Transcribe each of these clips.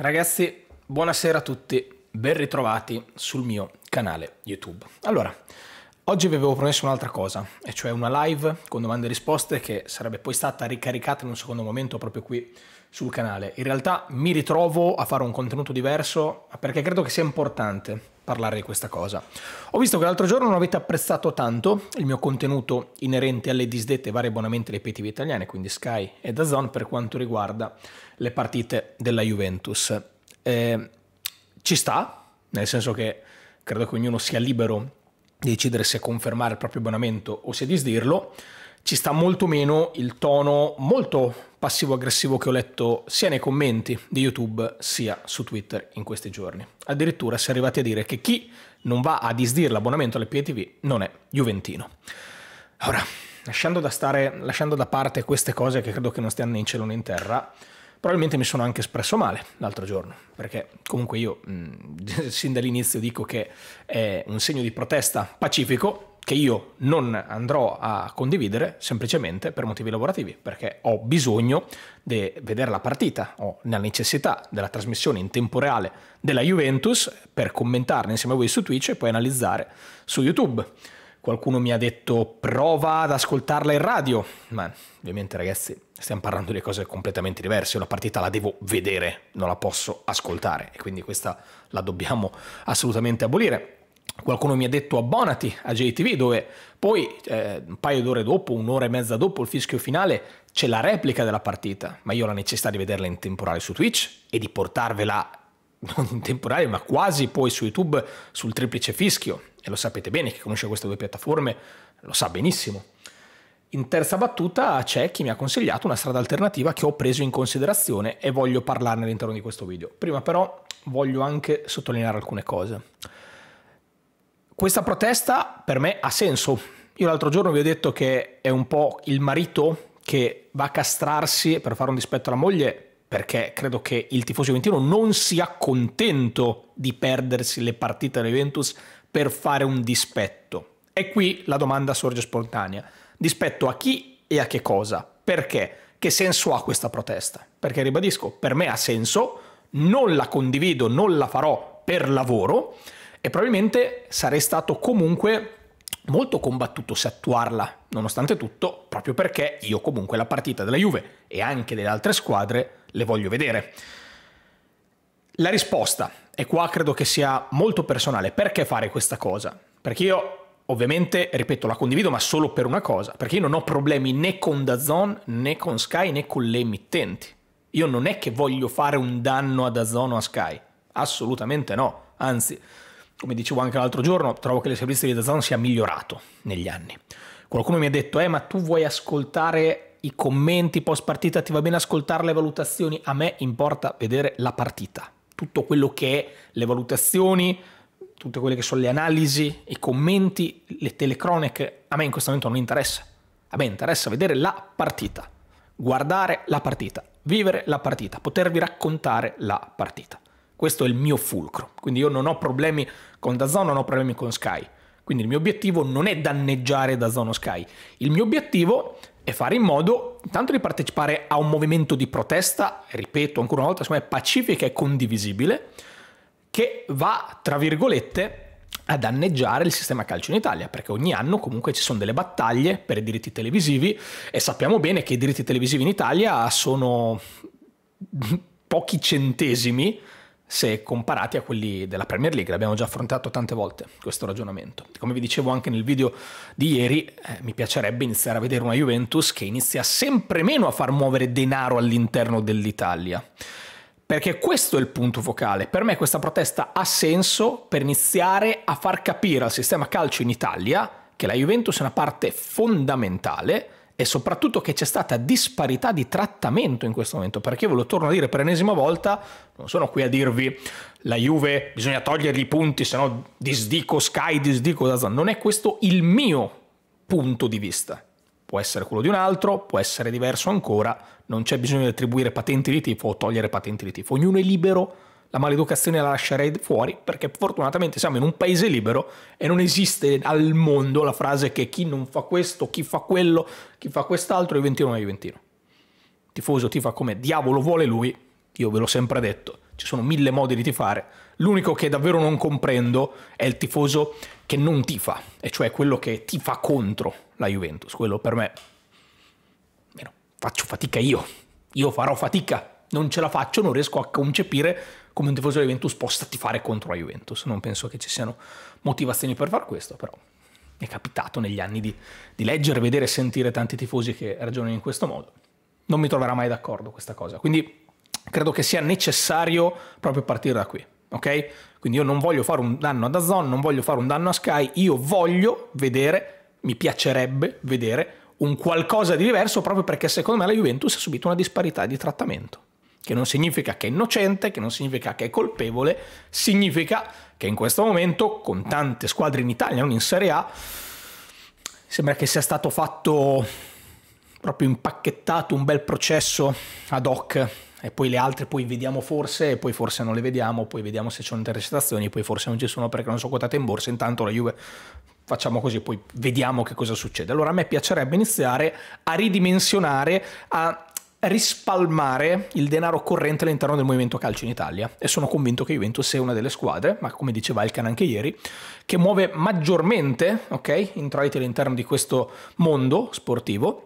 Ragazzi, buonasera a tutti, ben ritrovati sul mio canale YouTube. Allora, oggi vi avevo promesso un'altra cosa, e cioè una live con domande e risposte che sarebbe poi stata ricaricata in un secondo momento proprio qui sul canale. In realtà mi ritrovo a fare un contenuto diverso perché credo che sia importante parlare di questa cosa. Ho visto che l'altro giorno non avete apprezzato tanto il mio contenuto inerente alle disdette e vari abbonamenti delle PTV italiane, quindi Sky e Dazon, per quanto riguarda le partite della Juventus. Eh, ci sta, nel senso che credo che ognuno sia libero di decidere se confermare il proprio abbonamento o se disdirlo ci sta molto meno il tono molto passivo-aggressivo che ho letto sia nei commenti di YouTube sia su Twitter in questi giorni. Addirittura si è arrivati a dire che chi non va a disdire l'abbonamento alle PTV non è Juventino. Ora, lasciando da, stare, lasciando da parte queste cose che credo che non stiano né in cielo né in terra, probabilmente mi sono anche espresso male l'altro giorno, perché comunque io mh, mm, sin dall'inizio dico che è un segno di protesta pacifico, che io non andrò a condividere semplicemente per motivi lavorativi, perché ho bisogno di vedere la partita, ho la necessità della trasmissione in tempo reale della Juventus per commentarne insieme a voi su Twitch e poi analizzare su YouTube. Qualcuno mi ha detto prova ad ascoltarla in radio, ma ovviamente ragazzi stiamo parlando di cose completamente diverse, io la partita la devo vedere, non la posso ascoltare e quindi questa la dobbiamo assolutamente abolire. Qualcuno mi ha detto abbonati a JTV dove poi eh, un paio d'ore dopo, un'ora e mezza dopo il fischio finale c'è la replica della partita, ma io ho la necessità di vederla in temporale su Twitch e di portarvela non in temporale ma quasi poi su YouTube sul triplice fischio e lo sapete bene, chi conosce queste due piattaforme lo sa benissimo. In terza battuta c'è chi mi ha consigliato una strada alternativa che ho preso in considerazione e voglio parlarne all'interno di questo video. Prima però voglio anche sottolineare alcune cose. Questa protesta per me ha senso. Io l'altro giorno vi ho detto che è un po' il marito che va a castrarsi per fare un dispetto alla moglie perché credo che il tifoso juventino non sia contento di perdersi le partite della Juventus per fare un dispetto. E qui la domanda sorge spontanea. Dispetto a chi e a che cosa? Perché? Che senso ha questa protesta? Perché ribadisco, per me ha senso, non la condivido, non la farò per lavoro, e probabilmente sarei stato comunque molto combattuto se attuarla, nonostante tutto, proprio perché io comunque la partita della Juve e anche delle altre squadre le voglio vedere. La risposta, e qua credo che sia molto personale, perché fare questa cosa? Perché io ovviamente, ripeto, la condivido ma solo per una cosa, perché io non ho problemi né con Dazon, né con Sky, né con le emittenti. Io non è che voglio fare un danno a Dazon o a Sky, assolutamente no, anzi come dicevo anche l'altro giorno, trovo che il servizio di Dazan sia migliorato negli anni. Qualcuno mi ha detto, eh ma tu vuoi ascoltare i commenti post partita, ti va bene ascoltare le valutazioni? A me importa vedere la partita, tutto quello che è le valutazioni, tutte quelle che sono le analisi, i commenti, le telecroniche, a me in questo momento non interessa. A me interessa vedere la partita, guardare la partita, vivere la partita, potervi raccontare la partita. Questo è il mio fulcro. Quindi io non ho problemi con Dazon, non ho problemi con Sky. Quindi il mio obiettivo non è danneggiare Dazon o Sky. Il mio obiettivo è fare in modo intanto di partecipare a un movimento di protesta, ripeto ancora una volta, secondo me pacifica e condivisibile, che va, tra virgolette, a danneggiare il sistema calcio in Italia, perché ogni anno comunque ci sono delle battaglie per i diritti televisivi e sappiamo bene che i diritti televisivi in Italia sono pochi centesimi se comparati a quelli della Premier League. L'abbiamo già affrontato tante volte questo ragionamento. Come vi dicevo anche nel video di ieri, eh, mi piacerebbe iniziare a vedere una Juventus che inizia sempre meno a far muovere denaro all'interno dell'Italia. Perché questo è il punto focale. Per me questa protesta ha senso per iniziare a far capire al sistema calcio in Italia che la Juventus è una parte fondamentale e soprattutto che c'è stata disparità di trattamento in questo momento, perché ve lo torno a dire per l'ennesima volta, non sono qui a dirvi la Juve bisogna togliergli i punti, se no disdico Sky, disdico Dazan, non è questo il mio punto di vista. Può essere quello di un altro, può essere diverso ancora, non c'è bisogno di attribuire patenti di tifo o togliere patenti di tifo, ognuno è libero la maleducazione la lascerei fuori perché fortunatamente siamo in un paese libero e non esiste al mondo la frase che chi non fa questo, chi fa quello, chi fa quest'altro, il Ventino non è Ventino. Tifoso ti fa come diavolo vuole lui, io ve l'ho sempre detto, ci sono mille modi di tifare. L'unico che davvero non comprendo è il tifoso che non tifa, e cioè quello che tifa contro la Juventus. Quello per me, faccio fatica io, io farò fatica, non ce la faccio, non riesco a concepire come un tifoso della Juventus possa tifare contro la Juventus. Non penso che ci siano motivazioni per far questo, però mi è capitato negli anni di, di leggere, vedere e sentire tanti tifosi che ragionano in questo modo. Non mi troverà mai d'accordo questa cosa. Quindi credo che sia necessario proprio partire da qui. Ok? Quindi io non voglio fare un danno ad Azon, non voglio fare un danno a Sky, io voglio vedere, mi piacerebbe vedere un qualcosa di diverso proprio perché secondo me la Juventus ha subito una disparità di trattamento che non significa che è innocente, che non significa che è colpevole, significa che in questo momento, con tante squadre in Italia, non in Serie A, sembra che sia stato fatto proprio impacchettato un bel processo ad hoc e poi le altre poi vediamo forse e poi forse non le vediamo, poi vediamo se ci sono intercettazioni, poi forse non ci sono perché non sono quotate in borsa, intanto la Juve facciamo così, poi vediamo che cosa succede. Allora a me piacerebbe iniziare a ridimensionare, a rispalmare il denaro corrente all'interno del movimento calcio in Italia e sono convinto che Juventus sia una delle squadre, ma come diceva Elkan anche ieri, che muove maggiormente okay, introiti all'interno di questo mondo sportivo.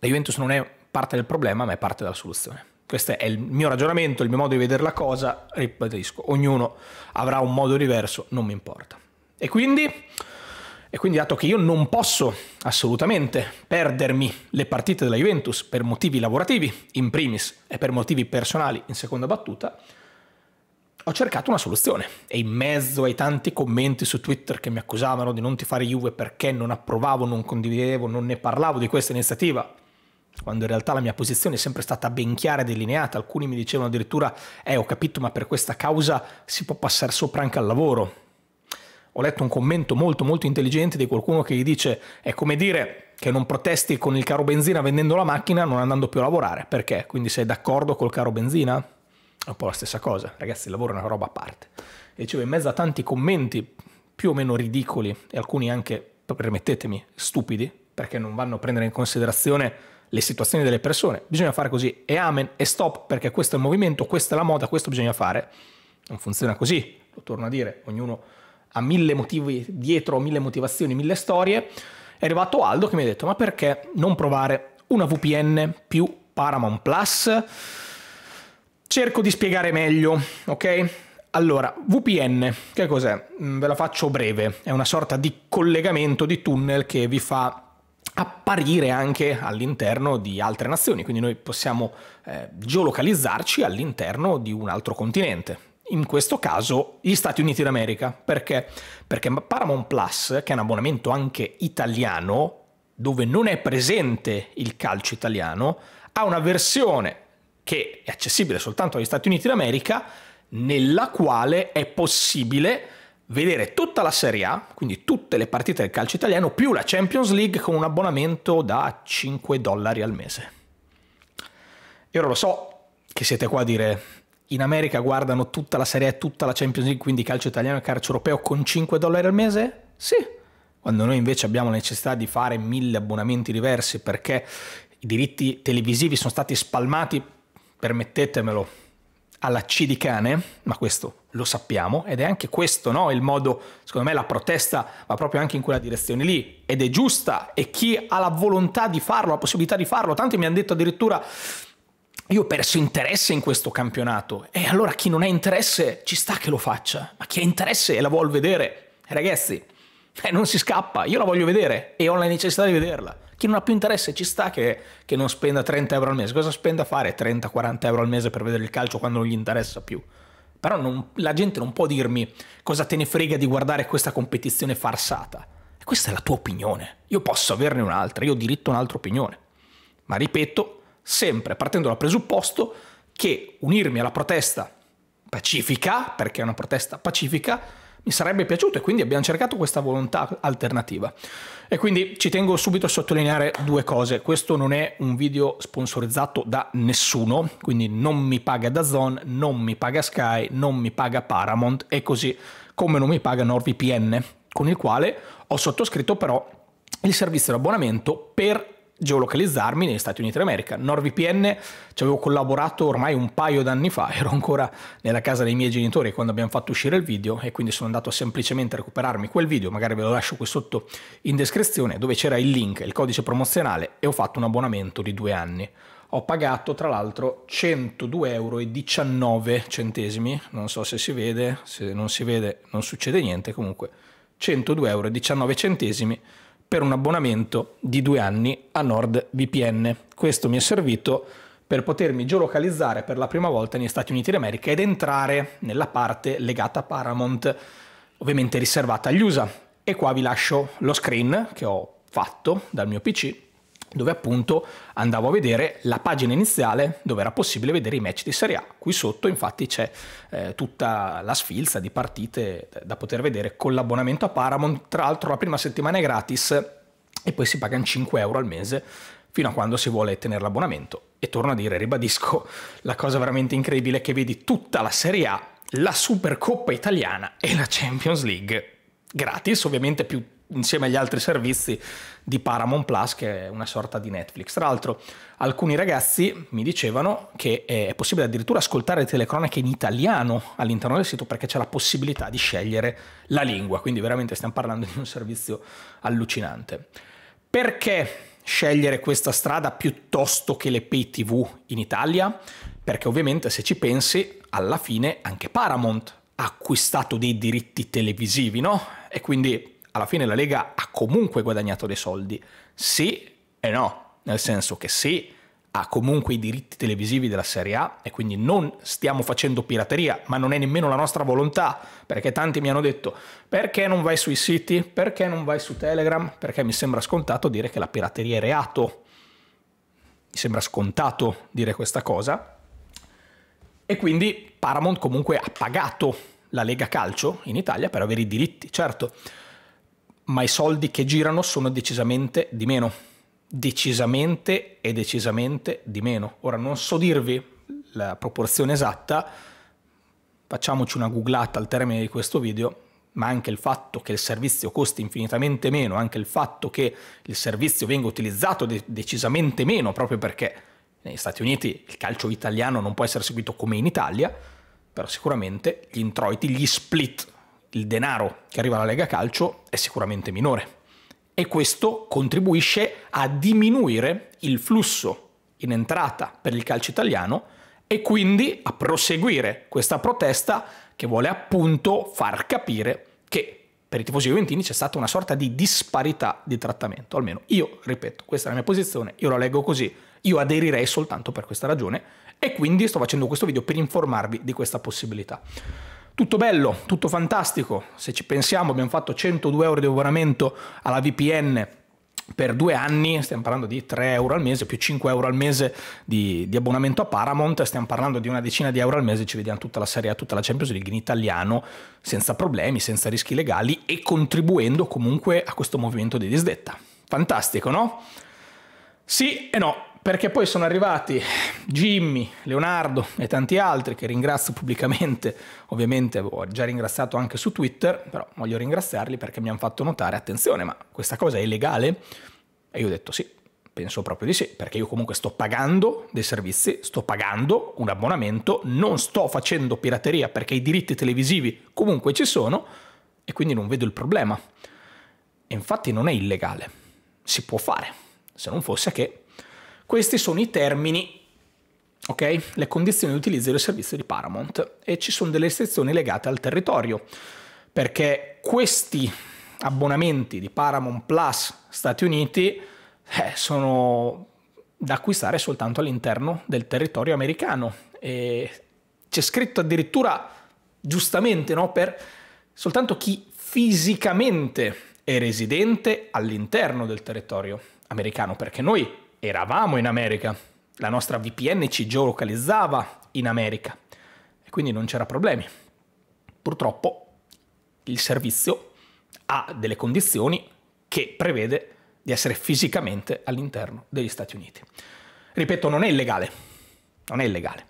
La Juventus non è parte del problema, ma è parte della soluzione. Questo è il mio ragionamento, il mio modo di vedere la cosa, ripetisco, ognuno avrà un modo diverso, non mi importa. E quindi... E quindi dato che io non posso assolutamente perdermi le partite della Juventus per motivi lavorativi, in primis, e per motivi personali, in seconda battuta, ho cercato una soluzione. E in mezzo ai tanti commenti su Twitter che mi accusavano di non fare Juve perché non approvavo, non condividevo, non ne parlavo di questa iniziativa, quando in realtà la mia posizione è sempre stata ben chiara e delineata, alcuni mi dicevano addirittura, eh ho capito ma per questa causa si può passare sopra anche al lavoro ho letto un commento molto molto intelligente di qualcuno che gli dice è come dire che non protesti con il caro benzina vendendo la macchina non andando più a lavorare, perché? Quindi sei d'accordo col caro benzina? È un po' la stessa cosa, ragazzi, il lavoro è una roba a parte. E dicevo, in mezzo a tanti commenti più o meno ridicoli e alcuni anche, permettetemi, stupidi, perché non vanno a prendere in considerazione le situazioni delle persone. Bisogna fare così e amen e stop perché questo è il movimento, questa è la moda, questo bisogna fare. Non funziona così, lo torno a dire, ognuno a mille motivi dietro, mille motivazioni, mille storie, è arrivato Aldo che mi ha detto ma perché non provare una VPN più Paramount Plus? Cerco di spiegare meglio, ok? Allora, VPN, che cos'è? Mm, ve la faccio breve, è una sorta di collegamento di tunnel che vi fa apparire anche all'interno di altre nazioni, quindi noi possiamo eh, geolocalizzarci all'interno di un altro continente, in questo caso gli Stati Uniti d'America. Perché? Perché Paramount Plus, che è un abbonamento anche italiano, dove non è presente il calcio italiano, ha una versione che è accessibile soltanto agli Stati Uniti d'America, nella quale è possibile vedere tutta la Serie A, quindi tutte le partite del calcio italiano, più la Champions League con un abbonamento da 5 dollari al mese. E ora lo so che siete qua a dire in America guardano tutta la Serie A, e tutta la Champions League, quindi calcio italiano e calcio europeo con 5 dollari al mese? Sì. Quando noi invece abbiamo necessità di fare mille abbonamenti diversi perché i diritti televisivi sono stati spalmati, permettetemelo, alla C di cane, ma questo lo sappiamo, ed è anche questo no, il modo, secondo me la protesta va proprio anche in quella direzione lì, ed è giusta, e chi ha la volontà di farlo, la possibilità di farlo, tanti mi hanno detto addirittura io ho perso interesse in questo campionato e allora chi non ha interesse ci sta che lo faccia, ma chi ha interesse e la vuol vedere, eh, ragazzi, eh, non si scappa, io la voglio vedere e ho la necessità di vederla. Chi non ha più interesse ci sta che, che non spenda 30 euro al mese, cosa spende a fare 30-40 euro al mese per vedere il calcio quando non gli interessa più? Però non, la gente non può dirmi cosa te ne frega di guardare questa competizione farsata. E questa è la tua opinione, io posso averne un'altra, io ho diritto a un'altra opinione. Ma ripeto, sempre partendo dal presupposto che unirmi alla protesta pacifica, perché è una protesta pacifica, mi sarebbe piaciuto e quindi abbiamo cercato questa volontà alternativa. E quindi ci tengo subito a sottolineare due cose. Questo non è un video sponsorizzato da nessuno, quindi non mi paga Dazon, non mi paga Sky, non mi paga Paramount e così come non mi paga NordVPN, con il quale ho sottoscritto però il servizio di abbonamento per geolocalizzarmi negli Stati Uniti d'America. NordVPN ci avevo collaborato ormai un paio d'anni fa, ero ancora nella casa dei miei genitori quando abbiamo fatto uscire il video e quindi sono andato semplicemente a recuperarmi quel video, magari ve lo lascio qui sotto in descrizione, dove c'era il link, il codice promozionale e ho fatto un abbonamento di due anni. Ho pagato tra l'altro 102,19 euro, non so se si vede, se non si vede non succede niente, comunque 102,19 euro per un abbonamento di due anni a NordVPN. Questo mi è servito per potermi geolocalizzare per la prima volta negli Stati Uniti d'America ed entrare nella parte legata a Paramount, ovviamente riservata agli USA. E qua vi lascio lo screen che ho fatto dal mio PC dove appunto andavo a vedere la pagina iniziale dove era possibile vedere i match di Serie A. Qui sotto infatti c'è eh, tutta la sfilza di partite da poter vedere con l'abbonamento a Paramount, tra l'altro la prima settimana è gratis e poi si pagano 5 euro al mese fino a quando si vuole tenere l'abbonamento. E torno a dire, ribadisco, la cosa veramente incredibile è che vedi tutta la Serie A, la Supercoppa italiana e la Champions League gratis, ovviamente più insieme agli altri servizi di Paramount Plus, che è una sorta di Netflix. Tra l'altro, alcuni ragazzi mi dicevano che è possibile addirittura ascoltare telecronache in italiano all'interno del sito perché c'è la possibilità di scegliere la lingua, quindi veramente stiamo parlando di un servizio allucinante. Perché scegliere questa strada piuttosto che le pay TV in Italia? Perché ovviamente se ci pensi, alla fine anche Paramount ha acquistato dei diritti televisivi, no? E quindi alla fine la Lega ha comunque guadagnato dei soldi. Sì e no, nel senso che sì, ha comunque i diritti televisivi della Serie A e quindi non stiamo facendo pirateria, ma non è nemmeno la nostra volontà, perché tanti mi hanno detto perché non vai sui siti, perché non vai su Telegram, perché mi sembra scontato dire che la pirateria è reato. Mi sembra scontato dire questa cosa. E quindi Paramount comunque ha pagato la Lega Calcio in Italia per avere i diritti, certo ma i soldi che girano sono decisamente di meno. Decisamente e decisamente di meno. Ora non so dirvi la proporzione esatta, facciamoci una googlata al termine di questo video, ma anche il fatto che il servizio costi infinitamente meno, anche il fatto che il servizio venga utilizzato de decisamente meno, proprio perché negli Stati Uniti il calcio italiano non può essere seguito come in Italia, però sicuramente gli introiti, gli split il denaro che arriva alla Lega Calcio è sicuramente minore e questo contribuisce a diminuire il flusso in entrata per il calcio italiano e quindi a proseguire questa protesta che vuole appunto far capire che per i tifosi juventini c'è stata una sorta di disparità di trattamento, almeno io ripeto, questa è la mia posizione, io la leggo così, io aderirei soltanto per questa ragione e quindi sto facendo questo video per informarvi di questa possibilità. Tutto bello, tutto fantastico. Se ci pensiamo, abbiamo fatto 102 euro di abbonamento alla VPN per due anni, stiamo parlando di 3 euro al mese più 5 euro al mese di, di, abbonamento a Paramount, stiamo parlando di una decina di euro al mese, ci vediamo tutta la Serie A, tutta la Champions League in italiano, senza problemi, senza rischi legali e contribuendo comunque a questo movimento di disdetta. Fantastico, no? Sì e no perché poi sono arrivati Jimmy, Leonardo e tanti altri che ringrazio pubblicamente, ovviamente ho già ringraziato anche su Twitter, però voglio ringraziarli perché mi hanno fatto notare, attenzione, ma questa cosa è illegale? E io ho detto sì, penso proprio di sì, perché io comunque sto pagando dei servizi, sto pagando un abbonamento, non sto facendo pirateria perché i diritti televisivi comunque ci sono e quindi non vedo il problema. E infatti non è illegale, si può fare, se non fosse che questi sono i termini, okay? le condizioni di utilizzo del servizio di Paramount e ci sono delle sezioni legate al territorio, perché questi abbonamenti di Paramount Plus Stati Uniti eh, sono da acquistare soltanto all'interno del territorio americano. E c'è scritto addirittura giustamente no, per soltanto chi fisicamente è residente all'interno del territorio americano, perché noi eravamo in America, la nostra VPN ci geolocalizzava in America e quindi non c'era problemi. Purtroppo il servizio ha delle condizioni che prevede di essere fisicamente all'interno degli Stati Uniti. Ripeto, non è illegale, non è illegale,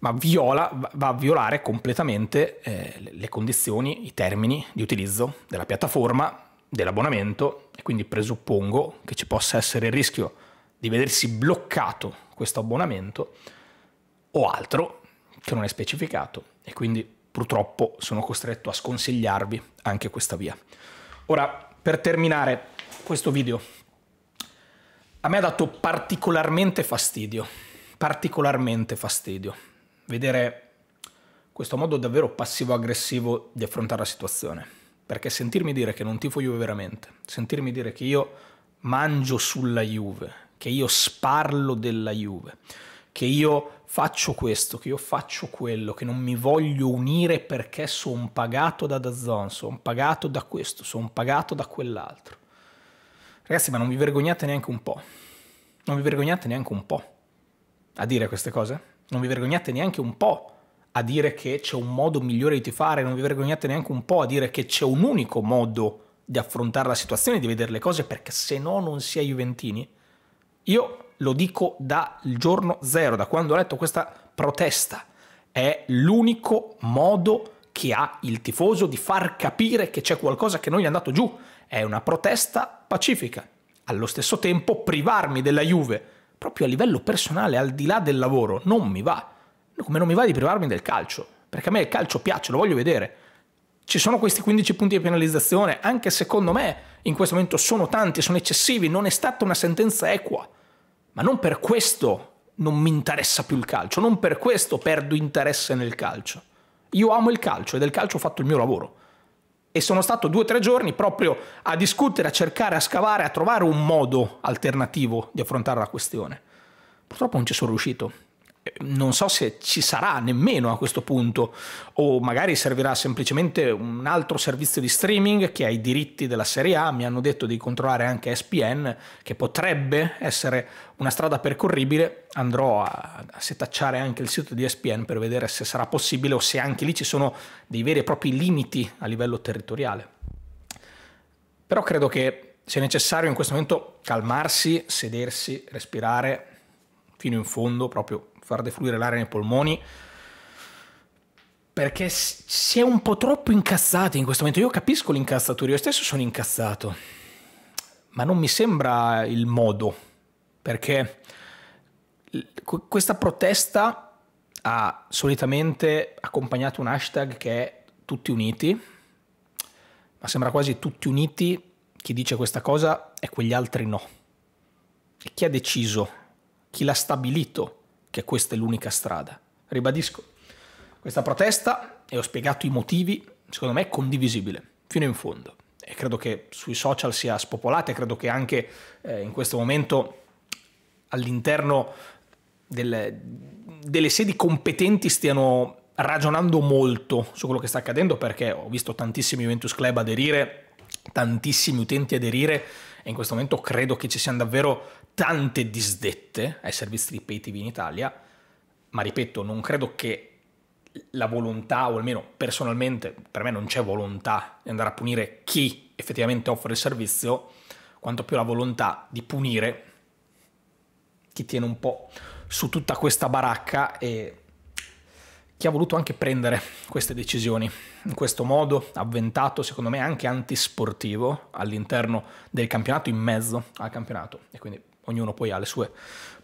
ma viola, va a violare completamente eh, le condizioni, i termini di utilizzo della piattaforma, dell'abbonamento e quindi presuppongo che ci possa essere il rischio di vedersi bloccato questo abbonamento o altro che non è specificato e quindi purtroppo sono costretto a sconsigliarvi anche questa via. Ora, per terminare questo video, a me ha dato particolarmente fastidio, particolarmente fastidio vedere questo modo davvero passivo-aggressivo di affrontare la situazione, perché sentirmi dire che non tifo Juve veramente, sentirmi dire che io mangio sulla Juve, che io sparlo della Juve, che io faccio questo, che io faccio quello, che non mi voglio unire perché sono pagato da Dazzon, sono pagato da questo, sono pagato da quell'altro. Ragazzi, ma non vi vergognate neanche un po'. Non vi vergognate neanche un po' a dire queste cose? Non vi vergognate neanche un po' a dire che c'è un modo migliore di tifare, non vi vergognate neanche un po' a dire che c'è un unico modo di affrontare la situazione, di vedere le cose, perché se no non si è Juventini. Io lo dico dal giorno zero, da quando ho letto questa protesta. È l'unico modo che ha il tifoso di far capire che c'è qualcosa che non gli è andato giù. È una protesta pacifica. Allo stesso tempo privarmi della Juve, proprio a livello personale, al di là del lavoro, non mi va. Come non mi va di privarmi del calcio, perché a me il calcio piace, lo voglio vedere ci sono questi 15 punti di penalizzazione, anche secondo me in questo momento sono tanti, sono eccessivi, non è stata una sentenza equa, ma non per questo non mi interessa più il calcio, non per questo perdo interesse nel calcio. Io amo il calcio e del calcio ho fatto il mio lavoro. E sono stato due o tre giorni proprio a discutere, a cercare, a scavare, a trovare un modo alternativo di affrontare la questione. Purtroppo non ci sono riuscito non so se ci sarà nemmeno a questo punto o magari servirà semplicemente un altro servizio di streaming che ha i diritti della Serie A, mi hanno detto di controllare anche SPN che potrebbe essere una strada percorribile, andrò a, a setacciare anche il sito di SPN per vedere se sarà possibile o se anche lì ci sono dei veri e propri limiti a livello territoriale. Però credo che sia necessario in questo momento calmarsi, sedersi, respirare fino in fondo proprio far defluire l'aria nei polmoni perché si è un po' troppo incazzati in questo momento. Io capisco l'incazzatura, io stesso sono incazzato, ma non mi sembra il modo, perché questa protesta ha solitamente accompagnato un hashtag che è tutti uniti, ma sembra quasi tutti uniti chi dice questa cosa e quegli altri no. E chi ha deciso? Chi l'ha stabilito? che questa è l'unica strada. Ribadisco, questa protesta, e ho spiegato i motivi, secondo me è condivisibile, fino in fondo. E credo che sui social sia spopolata e credo che anche eh, in questo momento all'interno delle, delle sedi competenti stiano ragionando molto su quello che sta accadendo perché ho visto tantissimi Juventus Club aderire, tantissimi utenti aderire e in questo momento credo che ci siano davvero tante disdette ai servizi di pay TV in Italia, ma ripeto, non credo che la volontà, o almeno personalmente per me non c'è volontà di andare a punire chi effettivamente offre il servizio, quanto più la volontà di punire chi tiene un po' su tutta questa baracca e chi ha voluto anche prendere queste decisioni in questo modo avventato, secondo me anche antisportivo all'interno del campionato, in mezzo al campionato. E quindi ognuno poi ha le sue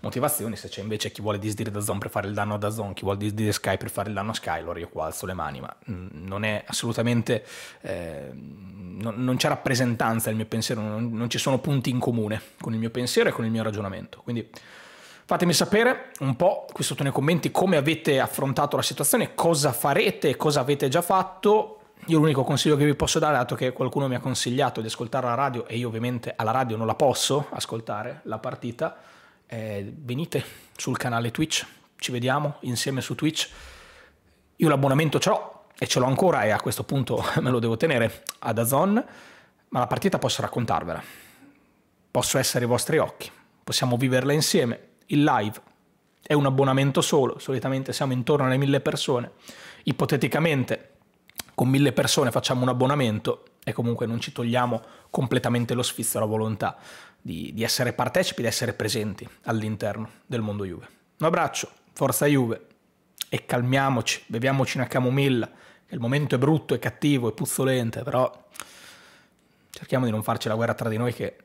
motivazioni, se c'è invece chi vuole disdire da Zone per fare il danno a da Zone, chi vuole disdire Sky per fare il danno a Sky, allora io qua alzo le mani, ma mm, non è assolutamente, eh, non, non c'è rappresentanza nel mio pensiero, non, non ci sono punti in comune con il mio pensiero e con il mio ragionamento. Quindi Fatemi sapere un po' qui sotto nei commenti come avete affrontato la situazione, cosa farete, cosa avete già fatto. Io l'unico consiglio che vi posso dare, dato che qualcuno mi ha consigliato di ascoltare la radio e io ovviamente alla radio non la posso ascoltare, la partita, è venite sul canale Twitch, ci vediamo insieme su Twitch. Io l'abbonamento ce l'ho e ce l'ho ancora e a questo punto me lo devo tenere ad Azon, ma la partita posso raccontarvela, posso essere i vostri occhi, possiamo viverla insieme il live è un abbonamento solo, solitamente siamo intorno alle mille persone, ipoteticamente con mille persone facciamo un abbonamento e comunque non ci togliamo completamente lo sfizio alla volontà di, di essere partecipi, di essere presenti all'interno del mondo Juve. Un abbraccio, forza Juve e calmiamoci, beviamoci una camomilla, che il momento è brutto, è cattivo, è puzzolente, però cerchiamo di non farci la guerra tra di noi che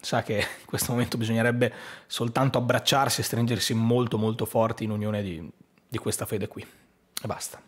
sa che in questo momento bisognerebbe soltanto abbracciarsi e stringersi molto molto forti in unione di, di questa fede qui. E basta.